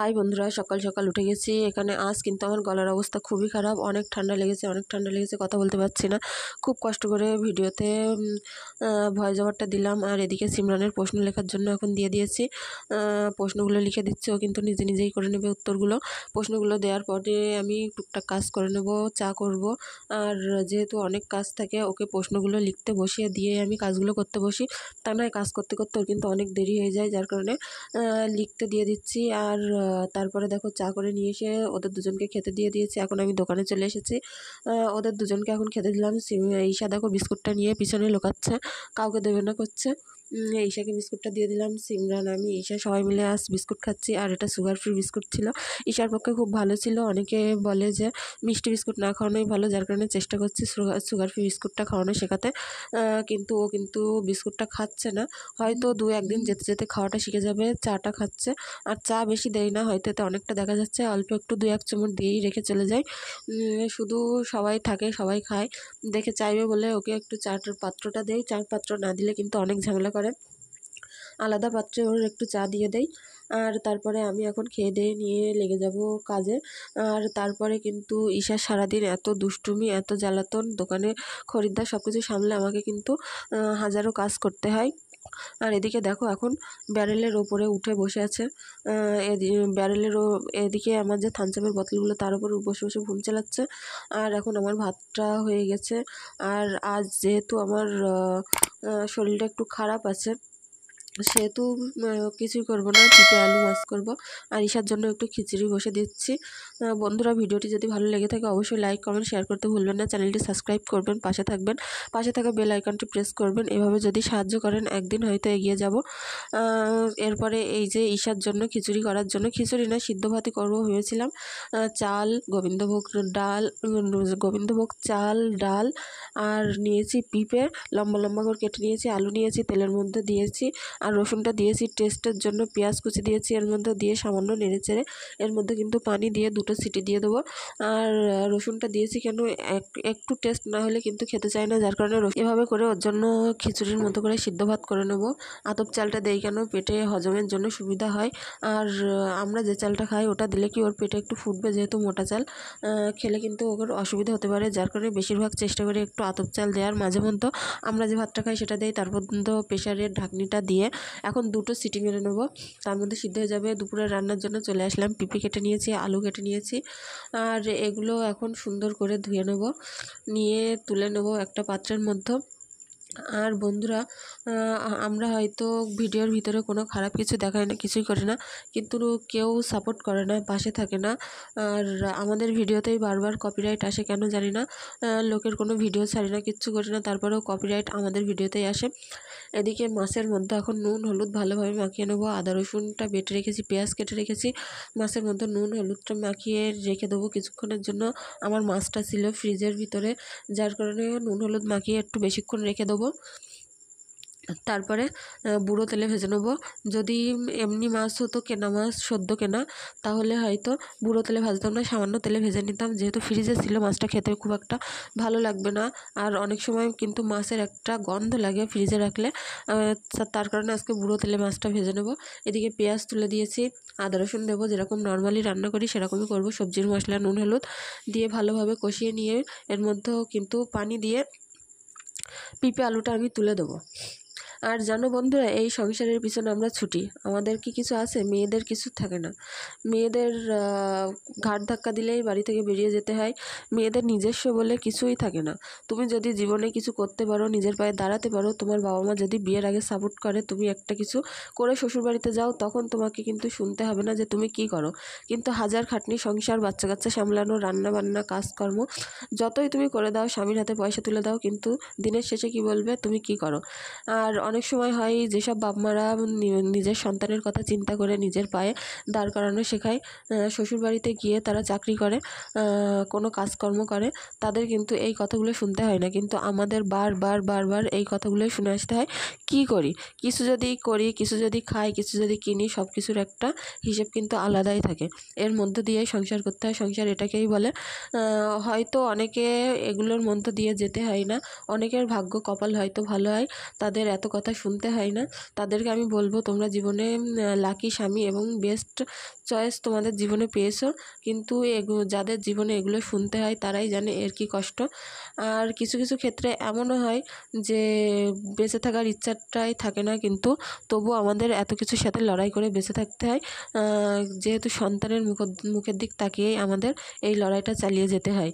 high বন্ধুরা সকাল সকাল উঠে গেছি এখানে আজ কিন্তু আমার গলার অবস্থা খুবই খারাপ অনেক ঠান্ডা লেগেছে অনেক ঠান্ডা লেগেছে কথা বলতে পারছি না খুব কষ্ট করে ভিডিওতে ভয়েস ওভারটা দিলাম আর এদিকে সিমরানের প্রশ্ন লেখার জন্য এখন দিয়ে দিয়েছি প্রশ্নগুলো লিখে দিচ্ছে ও কিন্তু নিজে নিজেই করে নেবে উত্তরগুলো প্রশ্নগুলো দেওয়ার পরে আমি টুকটাক কাজ করে নেব চা করব আর যেহেতু অনেক কাজ থাকে ওকে প্রশ্নগুলো লিখতে বসিয়ে দিয়ে আমি কাজগুলো করতে বসি তা নয় কাজ করতে করতে ওর কিন্তু অনেক দেরি হয়ে যায় যার কারণে লিখতে দিয়ে দিচ্ছি আর তারপরে দেখো চা করে নিয়ে এসে ওদের দুজনকে খেতে দিয়ে দিয়েছি এখন আমি দোকানে চলে এসেছি ওদের দুজনকে এখন খেতে দিলাম ঈশা দেখো বিস্কুটটা নিয়ে পিছনে লোকাচ্ছে কাউকে দেবে না করছে ঈশাকে বিস্কুটটা দিয়ে দিলাম সিমরান আমি ঈশা সবাই মিলে আজ বিস্কুট খাচ্ছি আর এটা সুগার ফ্রি বিস্কুট ছিল ঈশার পক্ষে খুব ভালো ছিল অনেকে বলে যে মিষ্টি বিস্কুট না খাওয়ানোই ভালো যার কারণে চেষ্টা করছি সুগার ফ্রি বিস্কুটটা খাওয়ানো শেখাতে কিন্তু ও কিন্তু বিস্কুটটা খাচ্ছে না হয়তো দু একদিন যেতে যেতে খাওয়াটা শিখে যাবে চাটা খাচ্ছে আর চা বেশি দেয় না হয়তো এতে অনেকটা দেখা যাচ্ছে অল্প একটু দু এক চুমুট দিয়েই রেখে চলে যায় শুধু সবাই থাকে সবাই খায় দেখে চাইবে বলে ওকে একটু চাটার পাত্রটা দেয় চার পাত্র না দিলে কিন্তু অনেক ঝামেলা করে আলাদা পাত্রে ওর একটু চা দিয়ে দেয় আর তারপরে আমি এখন খেয়ে দিয়ে নিয়ে লেগে যাব কাজে আর তারপরে কিন্তু ঈশা সারাদিন এত দুষ্টুমি এত জ্বালাতন দোকানে খরিদ্দার সব কিছু সামলে আমাকে কিন্তু হাজারো কাজ করতে হয় আর এদিকে দেখো এখন ব্যারেলের ওপরে উঠে বসে আছে ব্যারেলের এদিকে আমার যে থানচাপের বোতলগুলো তার উপর বসে বসে ঘুম চালাচ্ছে আর এখন আমার ভাতটা হয়ে গেছে আর আজ যেহেতু আমার শরীরটা একটু খারাপ আছে সেহেতু কিছুই করব না পিঠে আলু মাছ করবো আর ঈশার জন্য একটু খিচুড়ি বসে দিচ্ছি বন্ধুরা ভিডিওটি যদি ভালো লেগে থাকে অবশ্যই লাইক কমেন্ট শেয়ার করতে ভুলবেন না চ্যানেলটি সাবস্ক্রাইব করবেন পাশে থাকবেন পাশে থাকা বেল আইকনটি প্রেস করবেন এভাবে যদি সাহায্য করেন একদিন হয়তো এগিয়ে যাব এরপরে এই যে ঈশার জন্য খিচুড়ি করার জন্য খিচুড়ি না সিদ্ধ ভাতি করবো ভেবেছিলাম চাল গোবিন্দভোগ ডাল গোবিন্দভোগ চাল ডাল আর নিয়েছি পিঁপে লম্বা লম্বা করে কেটে নিয়েছি আলু নিয়েছি তেলের মধ্যে দিয়েছি আর রসুনটা দিয়েছি টেস্টের জন্য পেঁয়াজ কুচি দিয়েছি এর মধ্যে দিয়ে সামান্য নেড়ে চেড়ে এর মধ্যে কিন্তু পানি দিয়ে দুটো সিটি দিয়ে দেবো আর রসুনটা দিয়েছি কেন একটু টেস্ট না হলে কিন্তু খেতে চাই না যার কারণে এভাবে করে ওর জন্য খিচুড়ির মতো করে সিদ্ধ ভাত করে নেব আতপ চালটা দেই কেন পেটে হজমের জন্য সুবিধা হয় আর আমরা যে চালটা খাই ওটা দিলে কি ওর পেটে একটু ফুটবে যেহেতু মোটা চাল খেলে কিন্তু ওর অসুবিধা হতে পারে যার কারণে বেশিরভাগ চেষ্টা করি একটু আতপ চাল দেওয়ার মাঝে মধ্যে আমরা যে ভাতটা খাই সেটা দিই তারপর তো প্রেশারের ঢাকনিটা দিয়ে এখন দুটো সিটি মেরে নেবো তার মধ্যে সিদ্ধ হয়ে যাবে দুপুরে রান্নার জন্য চলে আসলাম পিপি কেটে নিয়েছি আলু কেটে নিয়েছি আর এগুলো এখন সুন্দর করে ধুয়ে নেবো নিয়ে তুলে নেব একটা পাত্রের মধ্যে আর বন্ধুরা আমরা হয়তো ভিডিওর ভিতরে কোনো খারাপ কিছু দেখায় না কিছুই করে না কিন্তু কেউ সাপোর্ট করে না পাশে থাকে না আর আমাদের ভিডিওতেই বারবার কপিরাইট আসে কেন জানি না লোকের কোনো ভিডিও ছাড়ি না কিচ্ছু করি না তারপরেও কপিরাইট আমাদের ভিডিওতেই আসে এদিকে মাছের মধ্যে এখন নুন হলুদ ভালোভাবে মাখিয়ে নেবো আদা রসুনটা বেটে রেখেছি পেঁয়াজ কেটে রেখেছি মাছের মধ্যে নুন হলুদটা মাখিয়ে রেখে দেবো কিছুক্ষণের জন্য আমার মাছটা ছিল ফ্রিজের ভিতরে যার কারণে নুন হলুদ মাখিয়ে একটু বেশিক্ষণ রেখে দেবো তারপরে বুড়ো তেলে ভেজে নেবো যদি এমনি মাছ হতো কেনা মাছ সদ্য কেনা তাহলে হয়তো বুড়ো তেলে ভাজতাম না সামান্য তেলে ভেজে নিতাম যেহেতু ফ্রিজে ছিল মাছটা খেতে খুব একটা ভালো লাগবে না আর অনেক সময় কিন্তু মাছের একটা গন্ধ লাগে ফ্রিজে রাখলে তার কারণে আজকে বুড়ো তেলে মাছটা ভেজে নেবো এদিকে পেঁয়াজ তুলে দিয়েছি আদা রসুন দেবো যেরকম নর্মালি রান্না করি সেরকমই করব সবজির মশলা নুন হলুদ দিয়ে ভালোভাবে কষিয়ে নিয়ে এর মধ্যেও কিন্তু পানি দিয়ে পেঁপে আলুটা আগে তুলে দেবো আর জানো বন্ধুরা এই সংসারের পিছনে আমরা ছুটি আমাদের কি কিছু আছে মেয়েদের কিছু থাকে না মেয়েদের ঘাট ধাক্কা দিলেই বাড়ি থেকে বেরিয়ে যেতে হয় মেয়েদের নিজস্ব বলে কিছুই থাকে না তুমি যদি জীবনে কিছু করতে পারো নিজের পায়ে দাঁড়াতে পারো তোমার বাবা মা যদি বিয়ের আগে সাপোর্ট করে তুমি একটা কিছু করে শ্বশুরবাড়িতে যাও তখন তোমাকে কিন্তু শুনতে হবে না যে তুমি কি করো কিন্তু হাজার খাটনি সংসার বাচ্চা কাচ্চা সামলানো রান্না বান্না কাজকর্ম যতই তুমি করে দাও স্বামীর হাতে পয়সা তুলে দাও কিন্তু দিনের শেষে কি বলবে তুমি কি করো আর অনেক অনেক সময় হয় যেসব বাপ মারা নিজের সন্তানের কথা চিন্তা করে নিজের পায়ে দাঁড় করানো শেখায় শ্বশুরবাড়িতে গিয়ে তারা চাকরি করে কোনো কাজকর্ম করে তাদের কিন্তু এই কথাগুলো শুনতে হয় না কিন্তু আমাদের বারবার বারবার এই কথাগুলোই শুনে আসতে হয় কি করি কিছু যদি করি কিছু যদি খাই কিছু যদি কিনি সব কিছুর একটা হিসেব কিন্তু আলাদাই থাকে এর মধ্য দিয়ে সংসার করতে হয় সংসার এটাকেই বলে হয়তো অনেকে এগুলোর মধ্য দিয়ে যেতে হয় না অনেকের ভাগ্য কপাল হয়তো ভালো হয় তাদের এত কথা শুনতে হয় না তাদেরকে আমি বলবো তোমরা জীবনে লাকি স্বামী এবং বেস্ট চয়েস তোমাদের জীবনে পেয়েছো কিন্তু যাদের জীবনে এগুলো শুনতে হয় তারাই জানে এর কি কষ্ট আর কিছু কিছু ক্ষেত্রে এমনও হয় যে বেঁচে থাকার ইচ্ছাটাই থাকে না কিন্তু তবু আমাদের এত কিছুর সাথে লড়াই করে বেঁচে থাকতে হয় যেহেতু সন্তানের মুখ মুখের দিক তাকিয়েই আমাদের এই লড়াইটা চালিয়ে যেতে হয়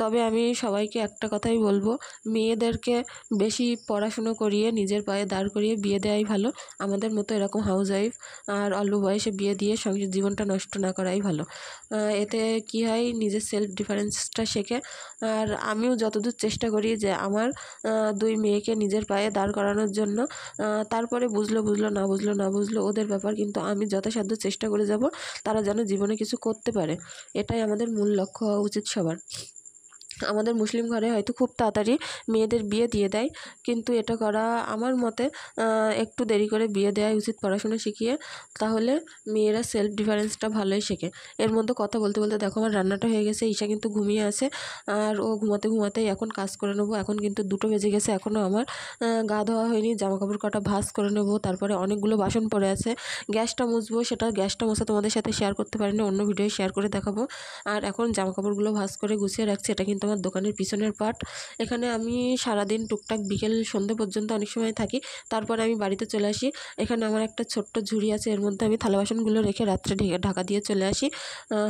তবে আমি সবাইকে একটা কথাই বলবো মেয়েদেরকে বেশি পড়াশুনো করিয়ে নিজের পায়ে দাঁড় করিয়ে বিয়ে দেওয়াই ভালো আমাদের মতো এরকম হাউস ওয়াইফ আর অল্প বয়সে বিয়ে দিয়ে সংসার জীবনটা নষ্ট না করাই ভালো এতে কি হয় নিজের সেলফ ডিফারেন্সটা শেখে আর আমিও যতদূর চেষ্টা করি যে আমার দুই মেয়েকে নিজের পায়ে দাঁড় করানোর জন্য তারপরে বুঝলো বুঝলো না বুঝলো না বুঝলো ওদের ব্যাপার কিন্তু আমি যথাসাধ্য চেষ্টা করে যাব তারা যেন জীবনে কিছু করতে পারে এটাই আমাদের মূল লক্ষ্য হওয়া উচিত সবার আমাদের মুসলিম ঘরে হয়তো খুব তাড়াতাড়ি মেয়েদের বিয়ে দিয়ে দেয় কিন্তু এটা করা আমার মতে একটু দেরি করে বিয়ে দেওয়া উচিত পড়াশোনা শিখিয়ে তাহলে মেয়েরা সেলফ ডিফারেন্সটা ভালোই শেখে এর মধ্যে কথা বলতে বলতে দেখো আমার রান্নাটা হয়ে গেছে ঈশা কিন্তু ঘুমিয়ে আছে আর ও ঘুমাতে ঘুমাতে এখন কাজ করে নেবো এখন কিন্তু দুটো বেজে গেছে এখনও আমার গা ধোয়া হয়নি জামা কাপড় কটা ভাস করে নেবো তারপরে অনেকগুলো বাসন পড়ে আছে গ্যাসটা মুছবো সেটা গ্যাসটা মশা তোমাদের সাথে শেয়ার করতে পারি না অন্য ভিডিও শেয়ার করে দেখাবো আর এখন জামা কাপড়গুলো ভাস করে গুছিয়ে রাখছি এটা কিন্তু আমার দোকানের পিছনের পার্ট এখানে আমি সারাদিন টুকটাক বিকেল সন্ধ্যে পর্যন্ত অনেক সময় থাকি তারপরে আমি বাড়িতে চলে আসি এখানে আমার একটা ছোট্ট ঝুড়ি আছে এর মধ্যে আমি থালা বাসনগুলো রেখে রাত্রে ঢাকা দিয়ে চলে আসি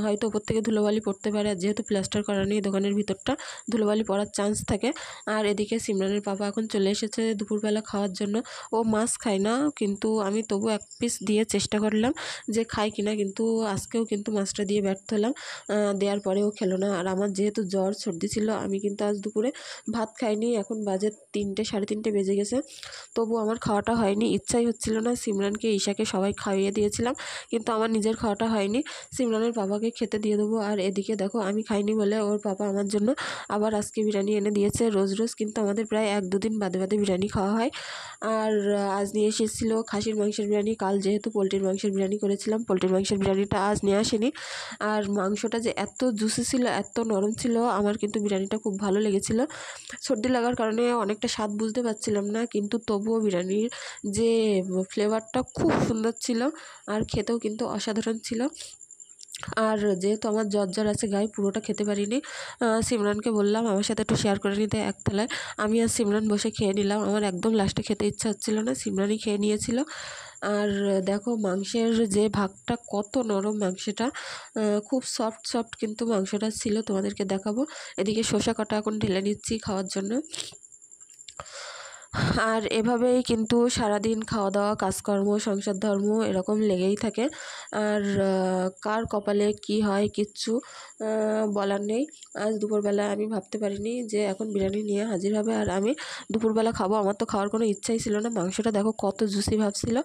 হয়তো ওপর থেকে ধুলোবালি পড়তে পারে আর যেহেতু প্লাস্টার করা নেই দোকানের ভিতরটা ধুলোবালি পড়ার চান্স থাকে আর এদিকে সিমরানের পাপা এখন চলে এসেছে দুপুরবেলা খাওয়ার জন্য ও মাছ খায় না কিন্তু আমি তবু এক পিস দিয়ে চেষ্টা করলাম যে খায় কিনা কিন্তু আজকেও কিন্তু মাছটা দিয়ে ব্যর্থ হলাম দেওয়ার পরেও খেলো না আর আমার যেহেতু জ্বর সর্দি ছিল আমি কিন্তু আজ দুপুরে ভাত খাইনি এখন বাজে তিনটে সাড়ে তিনটে বেজে গেছে তবু আমার খাওয়াটা হয়নি ইচ্ছাই হচ্ছিল না সিমরানকে ঈশাকে সবাই খাইয়ে দিয়েছিলাম কিন্তু আমার নিজের খাওয়াটা হয়নি সিমরানের বাবাকে খেতে দিয়ে দেবো আর এদিকে দেখো আমি খাইনি বলে ওর বাবা আমার জন্য আবার আজকে বিরিয়ানি এনে দিয়েছে রোজ রোজ কিন্তু আমাদের প্রায় এক দুদিন বাদে বাদে বিরিয়ানি খাওয়া হয় আর আজ নিয়ে এসেছিলো খাসির মাংসের বিরিয়ানি কাল যেহেতু পোলট্রির মাংসের বিরিয়ানি করেছিলাম পোলট্রির মাংসের বিরিয়ানিটা আজ নিয়ে আসেনি আর মাংসটা যে এত জুসি ছিল এত নরম ছিল আমার কিন্তু বিরিয়ানিটা খুব ভালো লেগেছিলো সর্দি লাগার কারণে অনেকটা স্বাদ বুঝতে পারছিলাম না কিন্তু তবুও বিরিয়ানির যে ফ্লেভারটা খুব সুন্দর ছিল আর খেতেও কিন্তু অসাধারণ ছিল আর যেহেতু আমার জ্বর আছে গায়ে পুরোটা খেতে পারিনি সিমরানকে বললাম আমার সাথে একটু শেয়ার করে নিতে এক থালায় আমি আর সিমরান বসে খেয়ে নিলাম আমার একদম লাস্টে খেতে ইচ্ছা হচ্ছিল না সিমরানই খেয়ে নিয়েছিল আর দেখো মাংসের যে ভাগটা কত নরম মাংসটা খুব সফট সফট কিন্তু মাংসটা ছিল তোমাদেরকে দেখাবো এদিকে শসা কাটা এখন ঢেলে নিচ্ছি খাওয়ার জন্য আর এভাবেই কিন্তু সারাদিন খাওয়া দাওয়া কাজকর্ম সংসার ধর্ম এরকম লেগেই থাকে আর কার কপালে কি হয় কিচ্ছু বলার নেই আজ দুপুরবেলা আমি ভাবতে পারিনি যে এখন বিরিয়ানি নিয়ে হাজির হবে আর আমি দুপুরবেলা খাবো আমার তো খাওয়ার কোনো ইচ্ছাই ছিল না মাংসটা দেখো কত জুসি ভাবছিল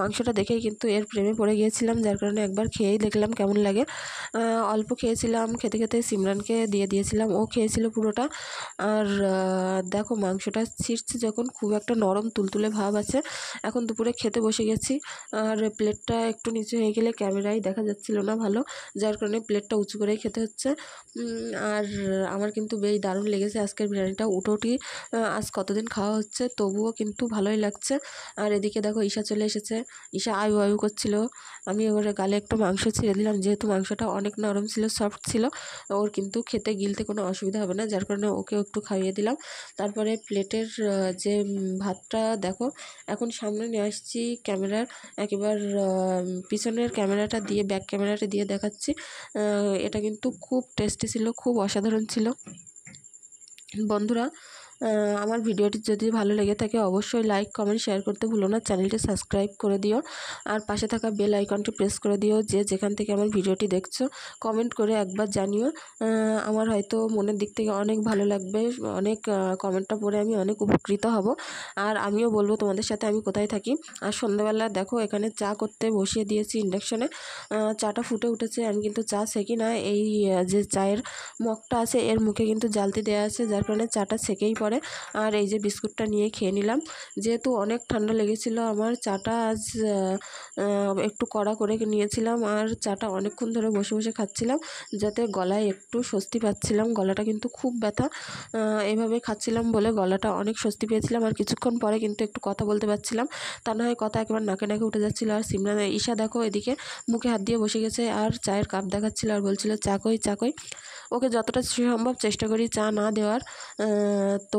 মাংসটা দেখেই কিন্তু এর প্রেমে পড়ে গিয়েছিলাম যার কারণে একবার খেয়েই দেখলাম কেমন লাগে অল্প খেয়েছিলাম খেতে খেতে সিমরানকে দিয়ে দিয়েছিলাম ও খেয়েছিল পুরোটা আর দেখো মাংসটা ছিটছে দেখুন খুব একটা নরম তুলতুলে ভাব আছে এখন দুপুরে খেতে বসে গেছি আর প্লেটটা একটু নিচে হয়ে গেলে ক্যামেরায় দেখা যাচ্ছিল না ভালো যার কারণে প্লেটটা উঁচু করেই খেতে হচ্ছে আর আমার কিন্তু বেশ দারুণ লেগেছে আজকের বিরিয়ানিটা উঠোটি আজ কতদিন খাওয়া হচ্ছে তবুও কিন্তু ভালোই লাগছে আর এদিকে দেখো ঈশা চলে এসেছে ঈশা আয়ু আয়ু করছিল আমি ওর গালে একটু মাংস ছিঁড়ে দিলাম যেহেতু মাংসটা অনেক নরম ছিল সফট ছিল ওর কিন্তু খেতে গিলতে কোনো অসুবিধা হবে না যার কারণে ওকে একটু খাইয়ে দিলাম তারপরে প্লেটের যে ভাতটা দেখো এখন সামনে নিয়ে আসছি ক্যামেরার একেবার পিছনের ক্যামেরাটা দিয়ে ব্যাক ক্যামেরাটা দিয়ে দেখাচ্ছি এটা কিন্তু খুব টেস্টি ছিল খুব অসাধারণ ছিল বন্ধুরা আমার ভিডিওটি যদি ভালো লেগে থাকে অবশ্যই লাইক কমেন্ট শেয়ার করতে ভুলো না চ্যানেলটি সাবস্ক্রাইব করে দিও আর পাশে থাকা বেল আইকনটি প্রেস করে দিও যে যেখান থেকে আমার ভিডিওটি দেখছো কমেন্ট করে একবার জানিও আমার হয়তো মনের দিক থেকে অনেক ভালো লাগবে অনেক কমেন্টটা পড়ে আমি অনেক উপকৃত হব আর আমিও বলবো তোমাদের সাথে আমি কোথায় থাকি আর সন্ধ্যাবেলা দেখো এখানে চা করতে বসিয়ে দিয়েছি ইন্ডাকশনে চাটা ফুটে উঠেছে আমি কিন্তু চা সেকি না এই যে চায়ের মগটা আছে এর মুখে কিন্তু জালতি দেওয়া আছে যার কারণে চাটা সেকেই পড়ে পরে আর এই যে বিস্কুটটা নিয়ে খেয়ে নিলাম যেহেতু অনেক ঠান্ডা লেগেছিল আমার চাটা আজ একটু কড়া করে নিয়েছিলাম আর চাটা অনেকক্ষণ ধরে বসে বসে খাচ্ছিলাম যাতে গলায় একটু স্বস্তি পাচ্ছিলাম গলাটা কিন্তু খুব ব্যথা এভাবে খাচ্ছিলাম বলে গলাটা অনেক স্বস্তি পেয়েছিলাম আর কিছুক্ষণ পরে কিন্তু একটু কথা বলতে পারছিলাম তা না হয় কথা একবার নাকে নাকে উঠে যাচ্ছিল আর সিমরা ঈশা দেখো এদিকে মুখে হাত দিয়ে বসে গেছে আর চায়ের কাপ দেখাচ্ছিল আর বলছিল চাকই চাকই ওকে যতটা সম্ভব চেষ্টা করি চা না দেওয়ার তো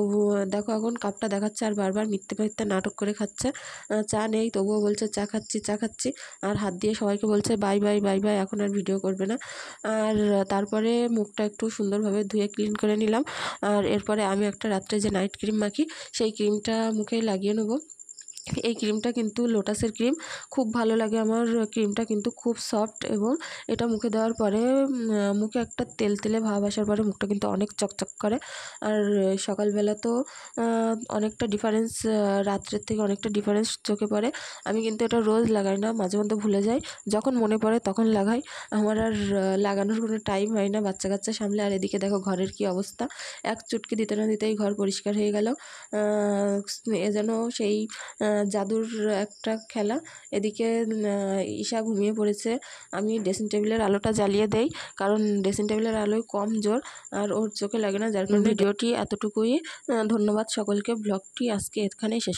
দেখো এখন কাপটা দেখাচ্ছে আর বারবার মিথ্যে মিথ্যে নাটক করে খাচ্ছে চা নেই তবুও বলছে চা খাচ্ছি চা খাচ্ছি আর হাত দিয়ে সবাইকে বলছে বাই বাই বাই বাই এখন আর ভিডিও করবে না আর তারপরে মুখটা একটু সুন্দরভাবে ধুয়ে ক্লিন করে নিলাম আর এরপরে আমি একটা রাত্রে যে নাইট ক্রিম মাখি সেই ক্রিমটা মুখে লাগিয়ে নেবো এই ক্রিমটা কিন্তু লোটাসের ক্রিম খুব ভালো লাগে আমার ক্রিমটা কিন্তু খুব সফট এবং এটা মুখে দেওয়ার পরে মুখে একটা তেল তেলে ভাব আসার পরে মুখটা কিন্তু অনেক চকচক করে আর সকালবেলা তো অনেকটা ডিফারেন্স রাত্রের থেকে অনেকটা ডিফারেন্স চোখে পড়ে আমি কিন্তু এটা রোজ লাগাই না মাঝে মধ্যে ভুলে যাই যখন মনে পড়ে তখন লাগাই আমার আর লাগানোর কোনো টাইম হয় না বাচ্চা কাচ্চা সামলে আর এদিকে দেখো ঘরের কি অবস্থা এক চুটকি দিতে না দিতেই ঘর পরিষ্কার হয়ে গেল এ যেন সেই জাদুর একটা খেলা এদিকে ঈশা ঘুমিয়ে পড়েছে আমি ড্রেসিং টেবিলের আলোটা জ্বালিয়ে দেই কারণ ড্রেসিং টেবিলের আলোয় কম জোর আর ওর চোখে লাগে না যার কারণে ভিডিওটি এতটুকুই ধন্যবাদ সকলকে ব্লগটি আজকে এখানেই শেষ